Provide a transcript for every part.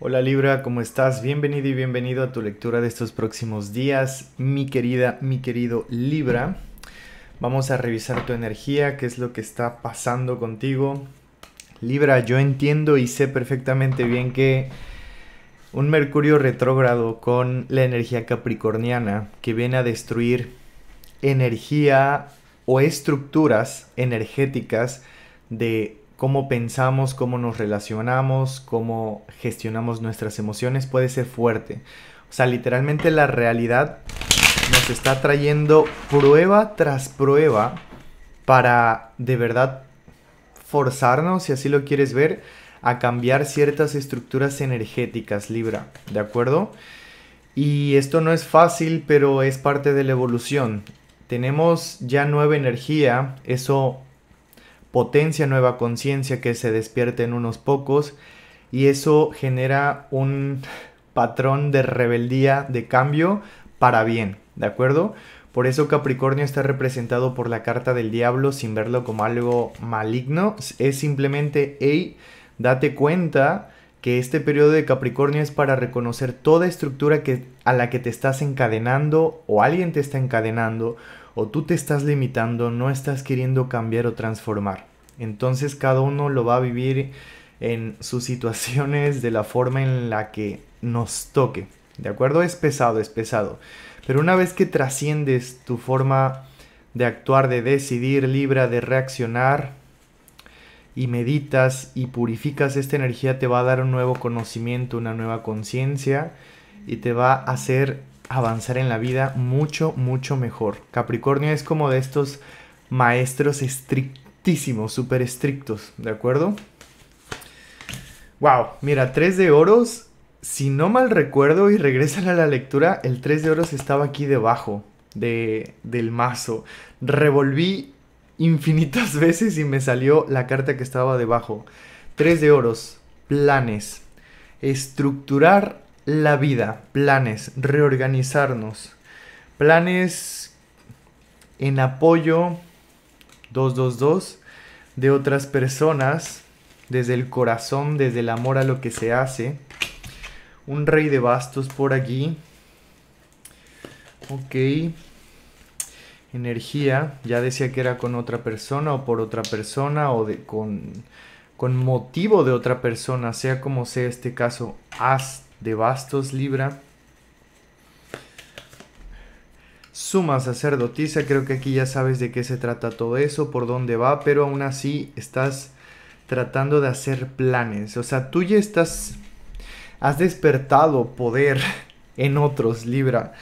Hola Libra, ¿cómo estás? Bienvenido y bienvenido a tu lectura de estos próximos días, mi querida, mi querido Libra. Vamos a revisar tu energía, qué es lo que está pasando contigo. Libra, yo entiendo y sé perfectamente bien que un Mercurio retrógrado con la energía capricorniana que viene a destruir energía o estructuras energéticas de cómo pensamos, cómo nos relacionamos, cómo gestionamos nuestras emociones puede ser fuerte. O sea, literalmente la realidad nos está trayendo prueba tras prueba para de verdad forzarnos, si así lo quieres ver, a cambiar ciertas estructuras energéticas, Libra, ¿de acuerdo? Y esto no es fácil, pero es parte de la evolución. Tenemos ya nueva energía, eso potencia nueva conciencia que se despierte en unos pocos y eso genera un patrón de rebeldía, de cambio para bien, ¿de acuerdo? Por eso Capricornio está representado por la carta del diablo sin verlo como algo maligno, es simplemente, hey, date cuenta que este periodo de Capricornio es para reconocer toda estructura que, a la que te estás encadenando o alguien te está encadenando o tú te estás limitando, no estás queriendo cambiar o transformar. Entonces cada uno lo va a vivir en sus situaciones de la forma en la que nos toque. ¿De acuerdo? Es pesado, es pesado. Pero una vez que trasciendes tu forma de actuar, de decidir, libra, de reaccionar, y meditas y purificas esta energía, te va a dar un nuevo conocimiento, una nueva conciencia y te va a hacer avanzar en la vida mucho, mucho mejor. Capricornio es como de estos maestros estrictos súper estrictos, ¿de acuerdo? Wow, mira, 3 de oros, si no mal recuerdo y regresan a la lectura, el 3 de oros estaba aquí debajo de, del mazo. Revolví infinitas veces y me salió la carta que estaba debajo. 3 de oros, planes. Estructurar la vida, planes, reorganizarnos. Planes en apoyo 222 de otras personas, desde el corazón, desde el amor a lo que se hace. Un rey de bastos por aquí. Ok. Energía, ya decía que era con otra persona o por otra persona o de, con, con motivo de otra persona, sea como sea este caso. As de bastos, Libra. suma sacerdotisa. Creo que aquí ya sabes de qué se trata todo eso, por dónde va, pero aún así estás tratando de hacer planes. O sea, tú ya estás... Has despertado poder en otros, Libra.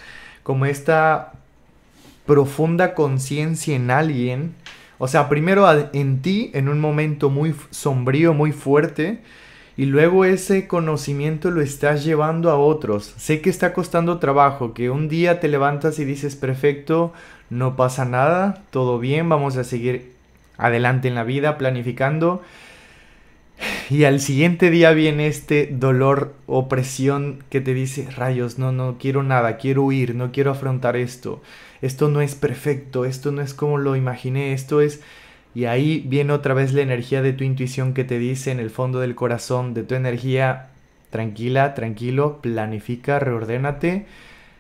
Como esta profunda conciencia en alguien. O sea, primero en ti, en un momento muy sombrío, muy fuerte y luego ese conocimiento lo estás llevando a otros. Sé que está costando trabajo, que un día te levantas y dices, perfecto, no pasa nada, todo bien, vamos a seguir adelante en la vida, planificando. Y al siguiente día viene este dolor opresión, que te dice, rayos, no, no quiero nada, quiero huir, no quiero afrontar esto, esto no es perfecto, esto no es como lo imaginé, esto es y ahí viene otra vez la energía de tu intuición que te dice en el fondo del corazón, de tu energía, tranquila, tranquilo, planifica, reordénate,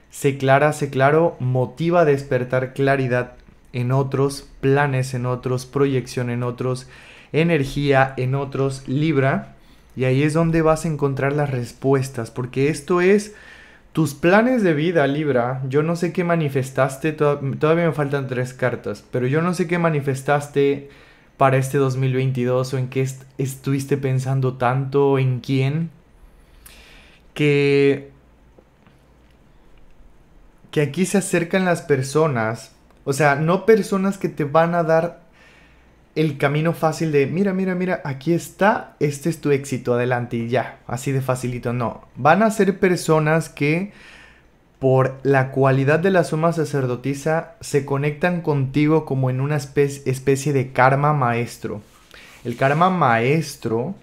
sé clara, sé claro, motiva a despertar claridad en otros, planes en otros, proyección en otros, energía en otros, libra. Y ahí es donde vas a encontrar las respuestas, porque esto es tus planes de vida, Libra, yo no sé qué manifestaste, todavía me faltan tres cartas, pero yo no sé qué manifestaste para este 2022 o en qué estuviste pensando tanto, en quién, que aquí se acercan las personas, o sea, no personas que te van a dar el camino fácil de, mira, mira, mira, aquí está, este es tu éxito, adelante y ya, así de facilito, no. Van a ser personas que por la cualidad de la suma sacerdotisa se conectan contigo como en una especie de karma maestro. El karma maestro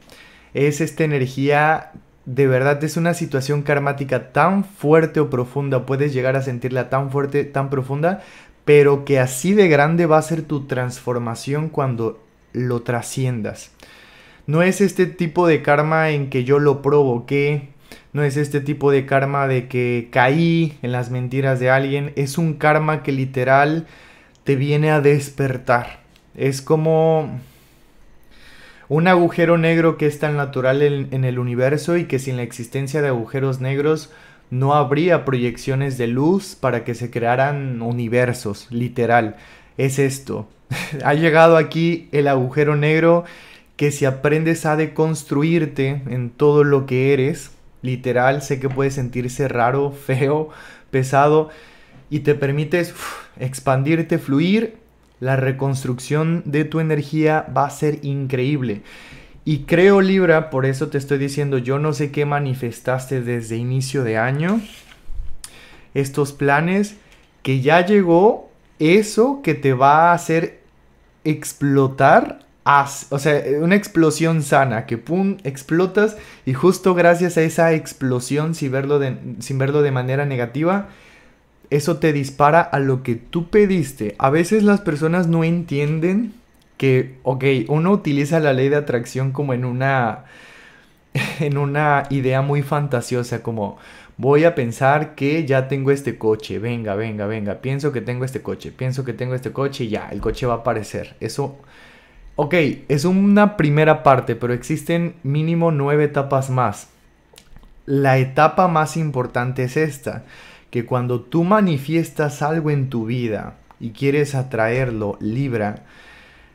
es esta energía, de verdad es una situación karmática tan fuerte o profunda, puedes llegar a sentirla tan fuerte, tan profunda, pero que así de grande va a ser tu transformación cuando lo trasciendas. No es este tipo de karma en que yo lo provoqué, no es este tipo de karma de que caí en las mentiras de alguien, es un karma que literal te viene a despertar. Es como un agujero negro que es tan natural en, en el universo y que sin la existencia de agujeros negros no habría proyecciones de luz para que se crearan universos, literal. Es esto. ha llegado aquí el agujero negro que si aprendes a deconstruirte en todo lo que eres, literal, sé que puede sentirse raro, feo, pesado, y te permites expandirte, fluir, la reconstrucción de tu energía va a ser increíble. Y creo Libra, por eso te estoy diciendo, yo no sé qué manifestaste desde inicio de año, estos planes, que ya llegó eso que te va a hacer explotar, o sea, una explosión sana, que pum, explotas y justo gracias a esa explosión, verlo sin verlo de manera negativa, eso te dispara a lo que tú pediste. A veces las personas no entienden que, ok, uno utiliza la ley de atracción como en una, en una idea muy fantasiosa, como voy a pensar que ya tengo este coche, venga, venga, venga, pienso que tengo este coche, pienso que tengo este coche y ya, el coche va a aparecer. Eso, ok, es una primera parte, pero existen mínimo nueve etapas más. La etapa más importante es esta, que cuando tú manifiestas algo en tu vida y quieres atraerlo, Libra,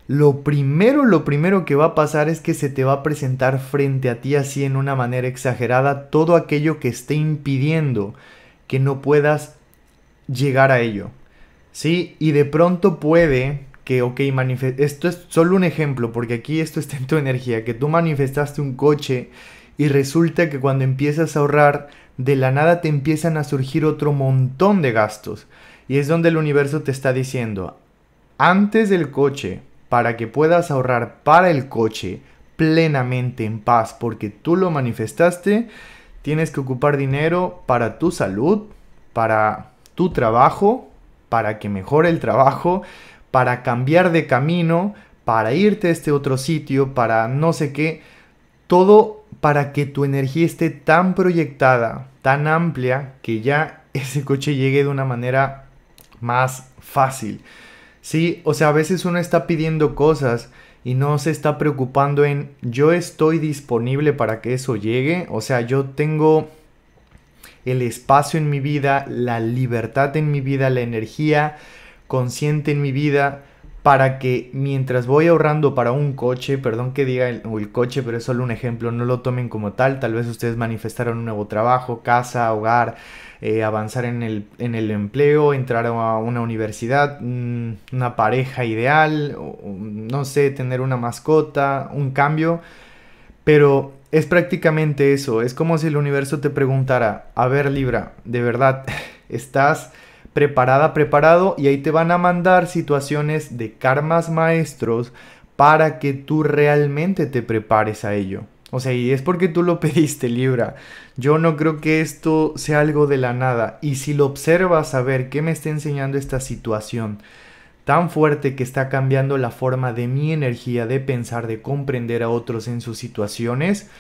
lo primero, lo primero que va a pasar es que se te va a presentar frente a ti así en una manera exagerada todo aquello que esté impidiendo que no puedas llegar a ello. ¿Sí? Y de pronto puede que, ok, esto es solo un ejemplo, porque aquí esto está en tu energía, que tú manifestaste un coche y resulta que cuando empiezas a ahorrar, de la nada te empiezan a surgir otro montón de gastos. Y es donde el universo te está diciendo, antes del coche, para que puedas ahorrar para el coche plenamente en paz porque tú lo manifestaste, tienes que ocupar dinero para tu salud, para tu trabajo, para que mejore el trabajo, para cambiar de camino, para irte a este otro sitio, para no sé qué. Todo para que tu energía esté tan proyectada, tan amplia, que ya ese coche llegue de una manera más fácil. Sí, o sea, a veces uno está pidiendo cosas y no se está preocupando en yo estoy disponible para que eso llegue, o sea, yo tengo el espacio en mi vida, la libertad en mi vida, la energía consciente en mi vida para que mientras voy ahorrando para un coche, perdón que diga el, coche, pero es solo un ejemplo, no lo tomen como tal, tal vez ustedes manifestaron un nuevo trabajo, casa, hogar, eh, avanzar en el, en el, empleo, entrar a una universidad, mm, una pareja ideal, no sé, tener una mascota, un cambio. Pero es prácticamente eso, es como si el universo te preguntara, a ver Libra, de verdad, estás preparada, preparado y ahí te van a mandar situaciones de karmas maestros para que tú realmente te prepares a ello. O sea, y es porque tú lo pediste, Libra. Yo no creo que esto sea algo de la nada. Y si lo observas a ver qué me está enseñando esta situación tan fuerte que está cambiando la forma de mi energía de pensar, de comprender a otros en sus situaciones.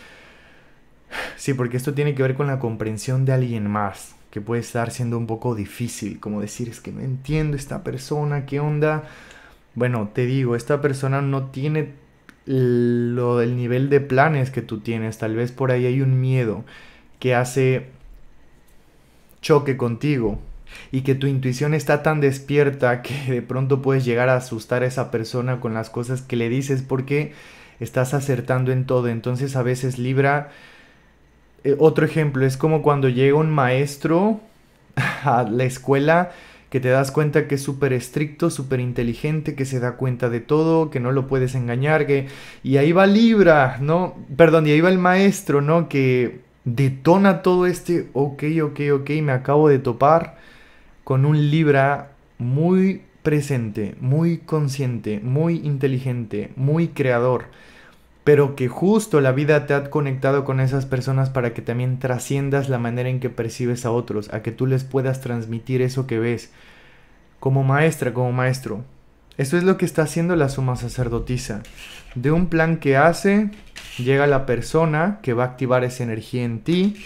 Sí, porque esto tiene que ver con la comprensión de alguien más, que puede estar siendo un poco difícil, como decir, es que no entiendo esta persona, qué onda. Bueno, te digo, esta persona no tiene lo del nivel de planes que tú tienes. Tal vez por ahí hay un miedo que hace choque contigo y que tu intuición está tan despierta que de pronto puedes llegar a asustar a esa persona con las cosas que le dices porque estás acertando en todo. Entonces a veces Libra... Eh, otro ejemplo es como cuando llega un maestro a la escuela que te das cuenta que es súper estricto, súper inteligente, que se da cuenta de todo, que no lo puedes engañar, que... Y ahí va Libra, ¿no? Perdón, y ahí va el maestro, ¿no? Que detona todo este, ok, ok, ok, me acabo de topar con un Libra muy presente, muy consciente, muy inteligente, muy creador pero que justo la vida te ha conectado con esas personas para que también trasciendas la manera en que percibes a otros, a que tú les puedas transmitir eso que ves, como maestra, como maestro. Eso es lo que está haciendo la suma sacerdotisa. De un plan que hace, llega la persona que va a activar esa energía en ti.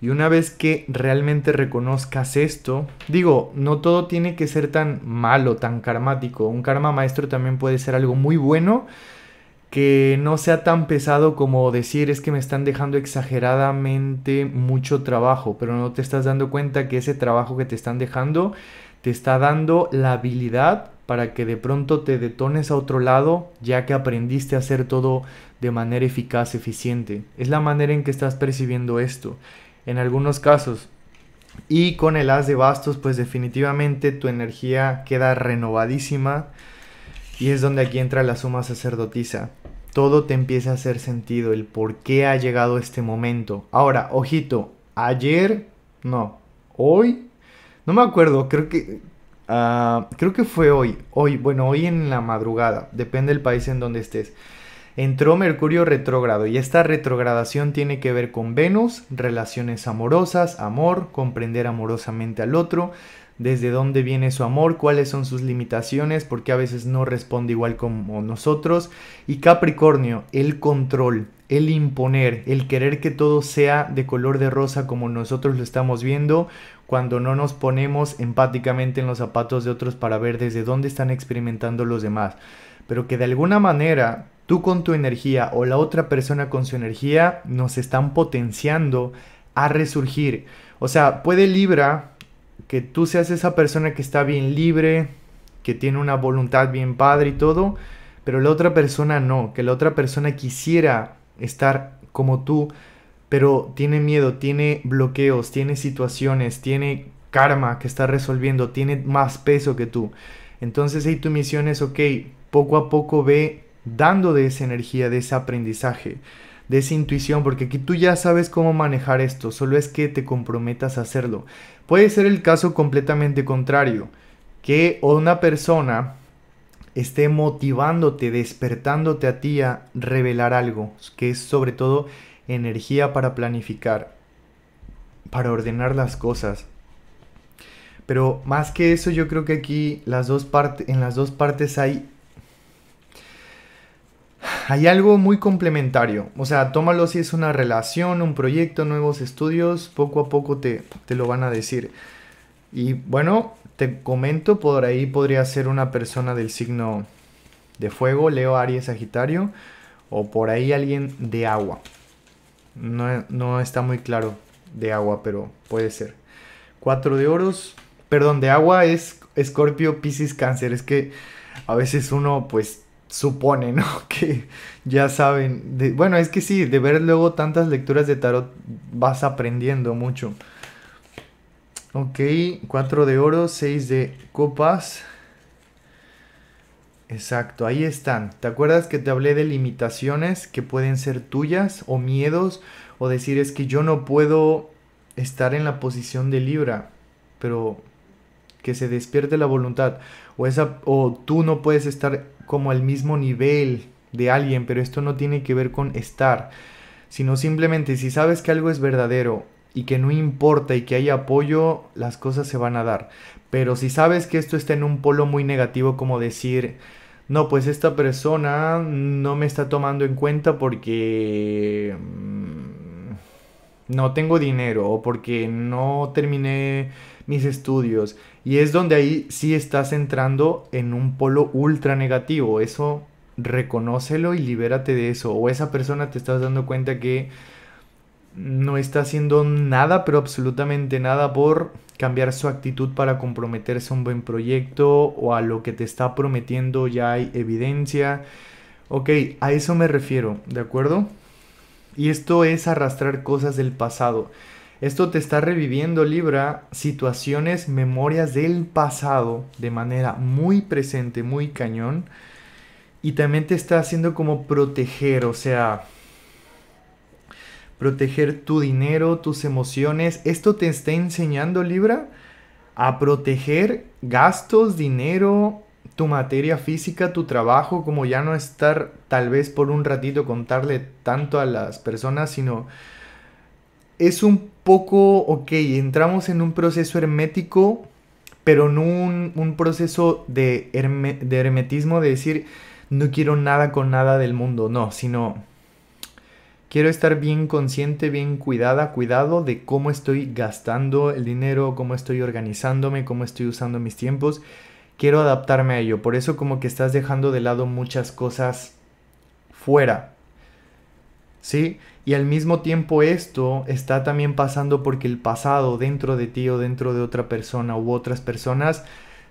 Y una vez que realmente reconozcas esto, digo, no todo tiene que ser tan malo, tan karmático. Un karma maestro también puede ser algo muy bueno que no sea tan pesado como decir es que me están dejando exageradamente mucho trabajo, pero no te estás dando cuenta que ese trabajo que te están dejando te está dando la habilidad para que de pronto te detones a otro lado, ya que aprendiste a hacer todo de manera eficaz, eficiente. Es la manera en que estás percibiendo esto, en algunos casos. Y con el haz de bastos, pues definitivamente tu energía queda renovadísima y es donde aquí entra la suma sacerdotisa todo te empieza a hacer sentido, el por qué ha llegado este momento. Ahora, ojito, ayer, no, hoy, no me acuerdo, creo que, ah, creo que fue hoy, hoy, bueno, hoy en la madrugada, depende del país en donde estés. Entró Mercurio retrógrado y esta retrogradación tiene que ver con Venus, relaciones amorosas, amor, comprender amorosamente al otro, desde dónde viene su amor, cuáles son sus limitaciones, porque a veces no responde igual como nosotros. Y Capricornio, el control, el imponer, el querer que todo sea de color de rosa como nosotros lo estamos viendo, cuando no nos ponemos empáticamente en los zapatos de otros para ver desde dónde están experimentando los demás. Pero que de alguna manera tú con tu energía o la otra persona con su energía nos están potenciando a resurgir. O sea, puede Libra que tú seas esa persona que está bien libre, que tiene una voluntad bien padre y todo, pero la otra persona no, que la otra persona quisiera estar como tú, pero tiene miedo, tiene bloqueos, tiene situaciones, tiene karma que está resolviendo, tiene más peso que tú. Entonces ahí tu misión es, ok, poco a poco ve dando de esa energía, de ese aprendizaje, de esa intuición, porque aquí tú ya sabes cómo manejar esto, solo es que te comprometas a hacerlo. Puede ser el caso completamente contrario, que una persona esté motivándote, despertándote a ti a revelar algo, que es sobre todo energía para planificar, para ordenar las cosas. Pero más que eso, yo creo que aquí en las dos partes hay hay algo muy complementario. O sea, tómalo si es una relación, un proyecto, nuevos estudios, poco a poco te, lo van a decir. Y bueno, te comento, por ahí podría ser una persona del signo de fuego, Leo, Aries, Sagitario, o por ahí alguien de agua. No, está muy claro de agua, pero puede ser. Cuatro de oros, perdón, de agua es Escorpio, Piscis, Cáncer. Es que a veces uno pues supone, ¿no? Que ya saben. bueno, es que sí, de ver luego tantas lecturas de tarot vas aprendiendo mucho. Ok, 4 de oro, 6 de copas. Exacto, ahí están. ¿Te acuerdas que te hablé de limitaciones que pueden ser tuyas o miedos o decir es que yo no puedo estar en la posición de Libra, pero que se despierte la voluntad o esa o tú no puedes estar como al mismo nivel de alguien, pero esto no tiene que ver con estar, sino simplemente si sabes que algo es verdadero y que no importa y que hay apoyo, las cosas se van a dar. Pero si sabes que esto está en un polo muy negativo, como decir, no, pues esta persona no me está tomando en cuenta porque mm, no tengo dinero o porque no terminé mis estudios. Y es donde ahí sí estás entrando en un polo ultra negativo. Eso reconócelo y libérate de eso. O esa persona te estás dando cuenta que no está haciendo nada, pero absolutamente nada por cambiar su actitud para comprometerse a un buen proyecto o a lo que te está prometiendo ya hay evidencia. Ok, a eso me refiero, ¿de acuerdo? Y esto es arrastrar cosas del pasado. Esto te está reviviendo Libra situaciones, memorias del pasado de manera muy presente, muy cañón. Y también te está haciendo como proteger, o sea, proteger tu dinero, tus emociones. Esto te está enseñando Libra a proteger gastos, dinero, tu materia física, tu trabajo, como ya no estar tal vez por un ratito contarle tanto a las personas, sino es un poco, ok, entramos en un proceso hermético, pero no un, un proceso de, de hermetismo, de decir, no quiero nada con nada del mundo, no, sino quiero estar bien consciente, bien cuidada, cuidado de cómo estoy gastando el dinero, cómo estoy organizándome, cómo estoy usando mis tiempos. Quiero adaptarme a ello. Por eso como que estás dejando de lado muchas cosas fuera. ¿sí? Y al mismo tiempo esto está también pasando porque el pasado dentro de ti o dentro de otra persona u otras personas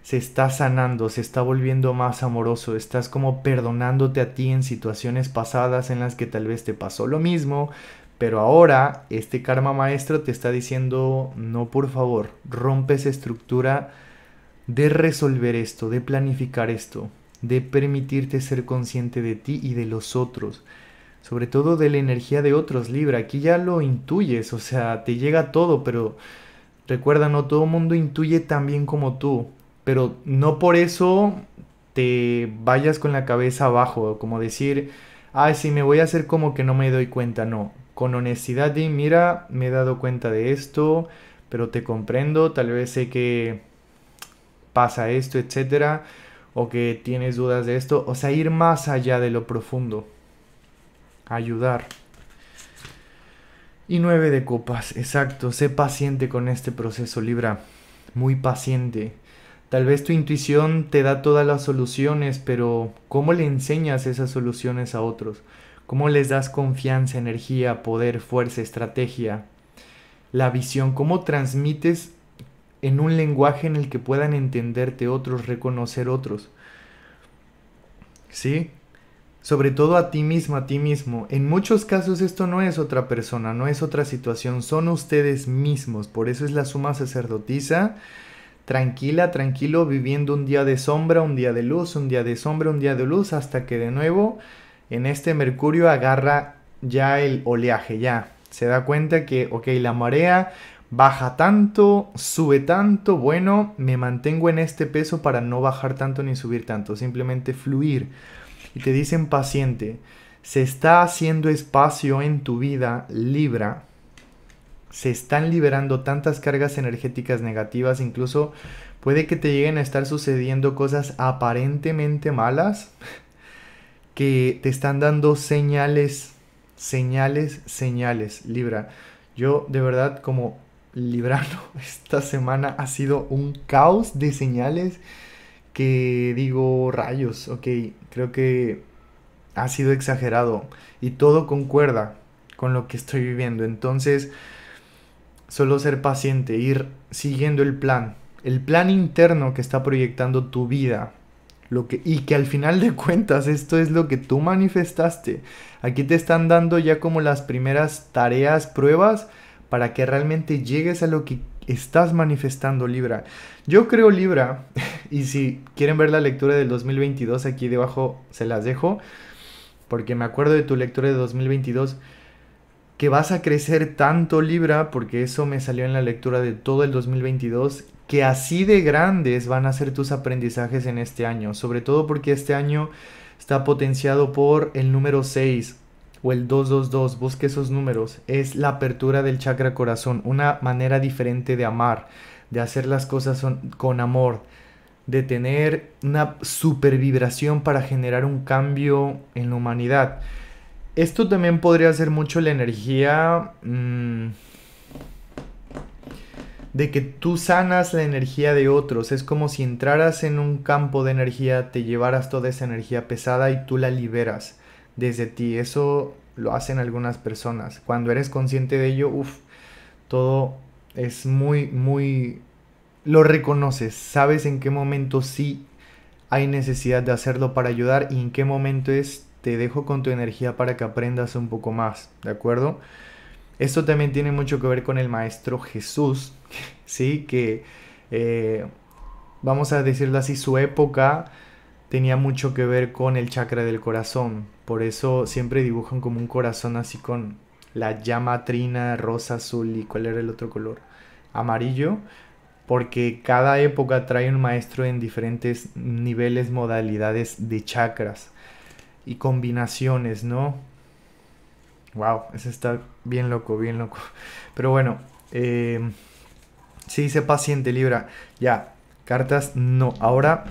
se está sanando, se está volviendo más amoroso, estás como perdonándote a ti en situaciones pasadas en las que tal vez te pasó lo mismo, pero ahora este karma maestro te está diciendo, no por favor, rompe esa estructura de resolver esto, de planificar esto, de permitirte ser consciente de ti y de los otros sobre todo de la energía de otros, Libra. Aquí ya lo intuyes, o sea, te llega todo, pero recuerda, no todo mundo intuye tan bien como tú, pero no por eso te vayas con la cabeza abajo, como decir, ay, sí, me voy a hacer como que no me doy cuenta, no. Con honestidad, di, mira, me he dado cuenta de esto, pero te comprendo, tal vez sé que pasa esto, etcétera, o que tienes dudas de esto, o sea, ir más allá de lo profundo ayudar. Y nueve de copas, exacto. Sé paciente con este proceso, Libra. Muy paciente. Tal vez tu intuición te da todas las soluciones, pero ¿cómo le enseñas esas soluciones a otros? ¿Cómo les das confianza, energía, poder, fuerza, estrategia? La visión, ¿cómo transmites en un lenguaje en el que puedan entenderte otros, reconocer otros? ¿Sí? sobre todo a ti mismo, a ti mismo. En muchos casos esto no es otra persona, no es otra situación, son ustedes mismos. Por eso es la suma sacerdotisa, tranquila, tranquilo, viviendo un día de sombra, un día de luz, un día de sombra, un día de luz, hasta que de nuevo en este Mercurio agarra ya el oleaje, ya. Se da cuenta que, ok, la marea baja tanto, sube tanto, bueno, me mantengo en este peso para no bajar tanto ni subir tanto, simplemente fluir y te dicen paciente, se está haciendo espacio en tu vida Libra, se están liberando tantas cargas energéticas negativas, incluso puede que te lleguen a estar sucediendo cosas aparentemente malas que te están dando señales, señales, señales, Libra. Yo de verdad como Librano esta semana ha sido un caos de señales que digo, rayos, ok, creo que ha sido exagerado y todo concuerda con lo que estoy viviendo. Entonces, solo ser paciente, ir siguiendo el plan, el plan interno que está proyectando tu vida. Lo que, y que al final de cuentas esto es lo que tú manifestaste. Aquí te están dando ya como las primeras tareas, pruebas, para que realmente llegues a lo que estás manifestando Libra. Yo creo Libra, y si quieren ver la lectura del 2022, aquí debajo se las dejo, porque me acuerdo de tu lectura de 2022, que vas a crecer tanto Libra, porque eso me salió en la lectura de todo el 2022, que así de grandes van a ser tus aprendizajes en este año, sobre todo porque este año está potenciado por el número 6, o el 222, busque esos números, es la apertura del chakra corazón, una manera diferente de amar, de hacer las cosas con amor, de tener una super vibración para generar un cambio en la humanidad. Esto también podría ser mucho la energía mm, de que tú sanas la energía de otros. Es como si entraras en un campo de energía, te llevaras toda esa energía pesada y tú la liberas desde ti. Eso lo hacen algunas personas. Cuando eres consciente de ello, uff, todo es muy, muy... Lo reconoces, sabes en qué momento sí hay necesidad de hacerlo para ayudar y en qué momento es te dejo con tu energía para que aprendas un poco más, ¿de acuerdo? Esto también tiene mucho que ver con el maestro Jesús, ¿sí? Que, eh, vamos a decirlo así, su época tenía mucho que ver con el chakra del corazón. Por eso siempre dibujan como un corazón así con la llama trina, rosa, azul y cuál era el otro color, amarillo, porque cada época trae un maestro en diferentes niveles, modalidades de chakras y combinaciones, ¿no? Wow, ese está bien loco, bien loco. Pero bueno, eh, sí, paciente, Libra. Ya, cartas no. Ahora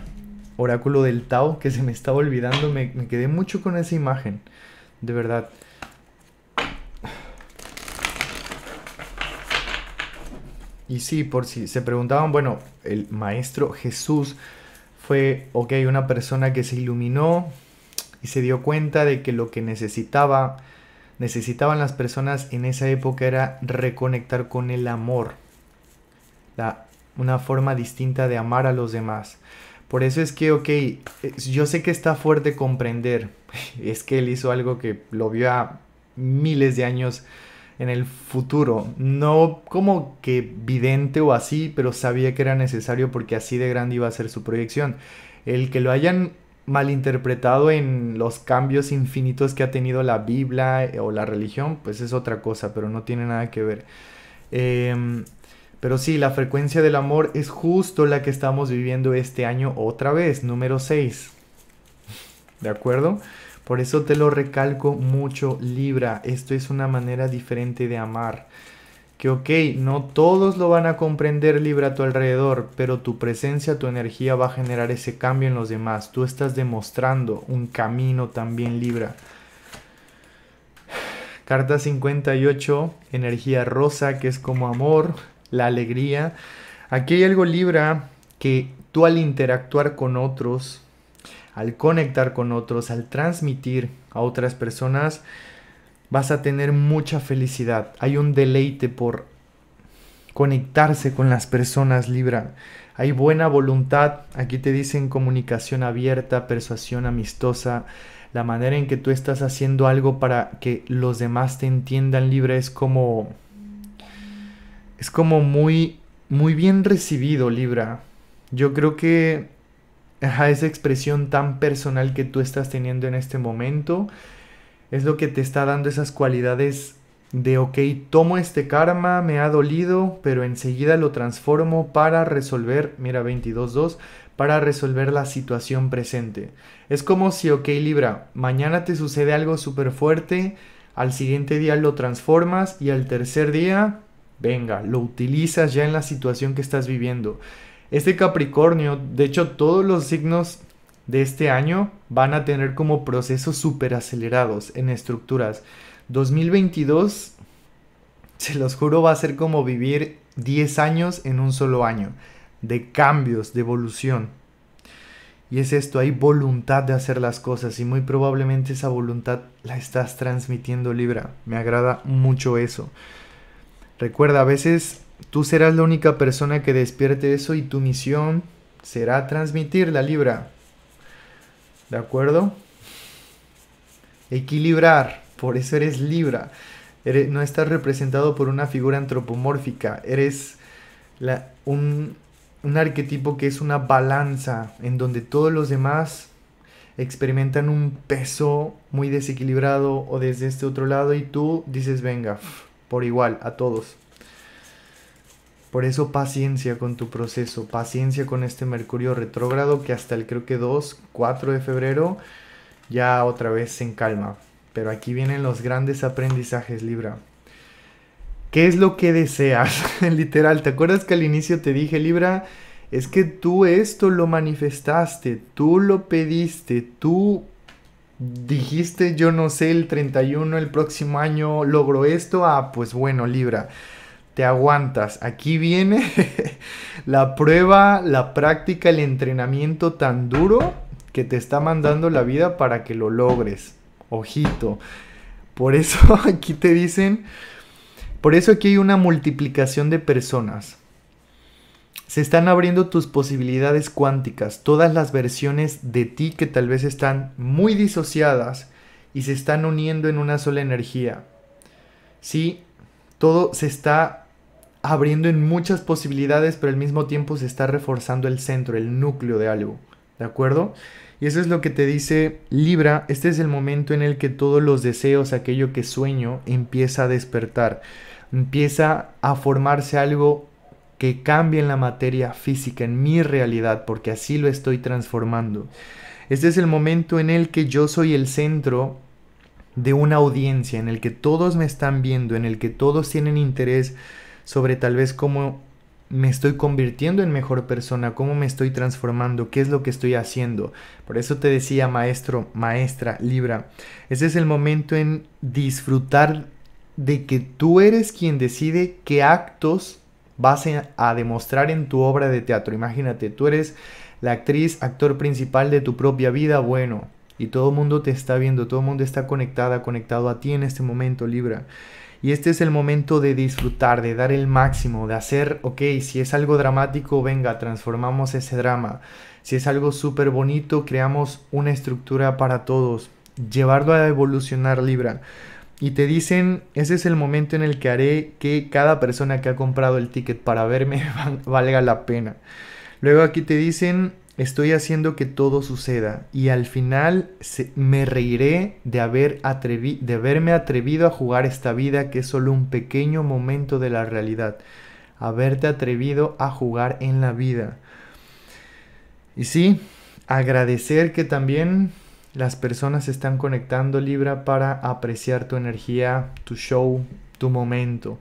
oráculo del Tao que se me estaba olvidando. Me, quedé mucho con esa imagen. De verdad. Y sí, por si se preguntaban, bueno, el maestro Jesús fue, ok, una persona que se iluminó y se dio cuenta de que lo que necesitaba, necesitaban las personas en esa época era reconectar con el amor, la, una forma distinta de amar a los demás. Por eso es que, ok, yo sé que está fuerte comprender, es que él hizo algo que lo vio a miles de años en el futuro, no como que vidente o así, pero sabía que era necesario porque así de grande iba a ser su proyección. El que lo hayan malinterpretado en los cambios infinitos que ha tenido la Biblia eh, o la religión, pues es otra cosa, pero no tiene nada que ver. Eh, pero sí, la frecuencia del amor es justo la que estamos viviendo este año otra vez, número 6. ¿De acuerdo? Por eso te lo recalco mucho, Libra. Esto es una manera diferente de amar. Que ok, no todos lo van a comprender, Libra, a tu alrededor, pero tu presencia, tu energía va a generar ese cambio en los demás. Tú estás demostrando un camino también, Libra. Carta 58, energía rosa, que es como amor la alegría. Aquí hay algo libra que tú al interactuar con otros, al conectar con otros, al transmitir a otras personas, vas a tener mucha felicidad. Hay un deleite por conectarse con las personas Libra. Hay buena voluntad, aquí te dicen comunicación abierta, persuasión amistosa. La manera en que tú estás haciendo algo para que los demás te entiendan Libra es como es como muy, muy bien recibido, Libra. Yo creo que a esa expresión tan personal que tú estás teniendo en este momento es lo que te está dando esas cualidades de, ok, tomo este karma, me ha dolido, pero enseguida lo transformo para resolver, mira 22.2, para resolver la situación presente. Es como si, ok, Libra, mañana te sucede algo súper fuerte, al siguiente día lo transformas y al tercer día Venga, lo utilizas ya en la situación que estás viviendo. Este Capricornio, de hecho todos los signos de este año van a tener como procesos súper acelerados en estructuras. 2022, se los juro, va a ser como vivir 10 años en un solo año, de cambios, de evolución. Y es esto, hay voluntad de hacer las cosas y muy probablemente esa voluntad la estás transmitiendo Libra. Me agrada mucho eso. Recuerda, a veces tú serás la única persona que despierte eso y tu misión será transmitir la libra. ¿De acuerdo? Equilibrar, por eso eres libra. no estás representado por una figura antropomórfica, eres un, un arquetipo que es una balanza en donde todos los demás experimentan un peso muy desequilibrado o desde este otro lado y tú dices, venga, por igual a todos. Por eso paciencia con tu proceso, paciencia con este Mercurio retrógrado que hasta el creo que 2, 4 de febrero ya otra vez se calma. Pero aquí vienen los grandes aprendizajes, Libra. ¿Qué es lo que deseas? Literal, ¿te acuerdas que al inicio te dije, Libra? Es que tú esto lo manifestaste, tú lo pediste, tú dijiste, yo no sé, el 31, el próximo año logro esto, ah, pues bueno, Libra, te aguantas. Aquí viene la prueba, la práctica, el entrenamiento tan duro que te está mandando la vida para que lo logres. Ojito. Por eso aquí te dicen, por eso aquí hay una multiplicación de personas. Se están abriendo tus posibilidades cuánticas, todas las versiones de ti que tal vez están muy disociadas y se están uniendo en una sola energía. Sí, todo se está abriendo en muchas posibilidades, pero al mismo tiempo se está reforzando el centro, el núcleo de algo. ¿De acuerdo? Y eso es lo que te dice Libra, este es el momento en el que todos los deseos, aquello que sueño, empieza a despertar, empieza a formarse algo que cambie en la materia física en mi realidad, porque así lo estoy transformando. Este es el momento en el que yo soy el centro de una audiencia, en el que todos me están viendo, en el que todos tienen interés sobre tal vez cómo me estoy convirtiendo en mejor persona, cómo me estoy transformando, qué es lo que estoy haciendo. Por eso te decía, maestro, maestra, Libra, este es el momento en disfrutar de que tú eres quien decide qué actos vas a demostrar en tu obra de teatro. Imagínate, tú eres la actriz, actor principal de tu propia vida, bueno, y todo el mundo te está viendo, todo el mundo está conectada, conectado a ti en este momento, Libra. Y este es el momento de disfrutar, de dar el máximo, de hacer, ok, si es algo dramático, venga, transformamos ese drama. Si es algo súper bonito, creamos una estructura para todos. Llevarlo a evolucionar Libra. Y te dicen, ese es el momento en el que haré que cada persona que ha comprado el ticket para verme valga la pena. Luego aquí te dicen, estoy haciendo que todo suceda y al final me reiré de, haber de haberme atrevido a jugar esta vida que es solo un pequeño momento de la realidad. Haberte atrevido a jugar en la vida. Y sí, agradecer que también las personas se están conectando, Libra, para apreciar tu energía, tu show, tu momento.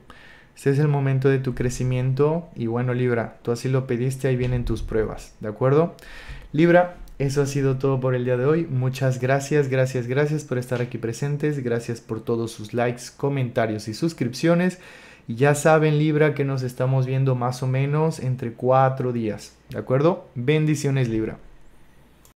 Este es el momento de tu crecimiento y bueno, Libra, tú así lo pediste, ahí vienen tus pruebas, ¿de acuerdo? Libra, eso ha sido todo por el día de hoy. Muchas gracias, gracias, gracias por estar aquí presentes, gracias por todos sus likes, comentarios y suscripciones. Y ya saben, Libra, que nos estamos viendo más o menos entre cuatro días, ¿de acuerdo? Bendiciones, Libra.